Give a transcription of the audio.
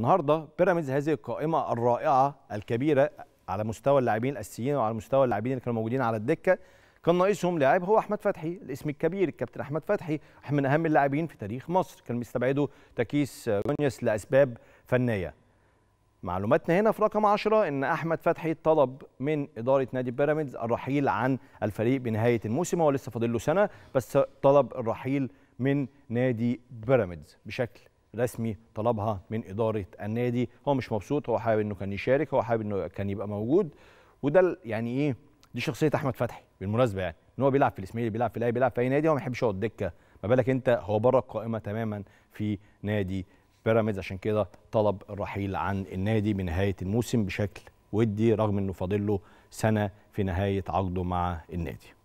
النهارده بيراميدز هذه القائمه الرائعه الكبيره على مستوى اللاعبين الاساسيين وعلى مستوى اللاعبين اللي كانوا موجودين على الدكه كان ناقصهم لاعب هو احمد فتحي الاسم الكبير الكابتن احمد فتحي من اهم اللاعبين في تاريخ مصر كان مستبعده تكيس جونيوس لاسباب فنيه معلوماتنا هنا في رقم 10 ان احمد فتحي طلب من اداره نادي بيراميدز الرحيل عن الفريق بنهايه الموسم هو لسه فاضل له سنه بس طلب الرحيل من نادي بيراميدز بشكل رسمي طلبها من اداره النادي هو مش مبسوط هو حابب انه كان يشارك هو حابب انه كان يبقى موجود وده يعني ايه دي شخصيه احمد فتحي بالمناسبه يعني ان هو بيلعب في الاسماعيلي بيلعب في الاهلي بيلعب في اي نادي هو ما بيحبش يقعد دكه ما بالك انت هو بره القائمه تماما في نادي بيراميدز عشان كده طلب الرحيل عن النادي بنهايه الموسم بشكل ودي رغم انه فاضل له سنه في نهايه عقده مع النادي